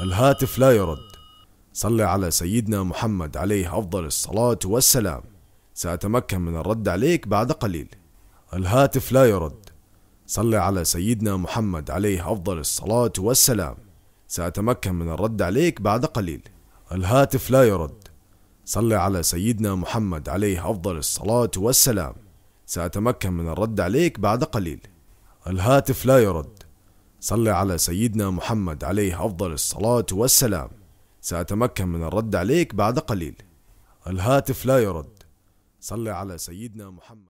الهاتف لا يرد صل على سيدنا محمد عليه أفضل الصلاة والسلام سأتمكن من الرد عليك بعد قليل الهاتف لا يرد صل على سيدنا محمد عليه أفضل الصلاة والسلام سأتمكن من الرد عليك بعد قليل الهاتف لا يرد صل على سيدنا محمد عليه أفضل الصلاة والسلام سأتمكن من الرد عليك بعد قليل الهاتف لا يرد صل على سيدنا محمد عليه أفضل الصلاة والسلام سأتمكن من الرد عليك بعد قليل الهاتف لا يرد صل على سيدنا محمد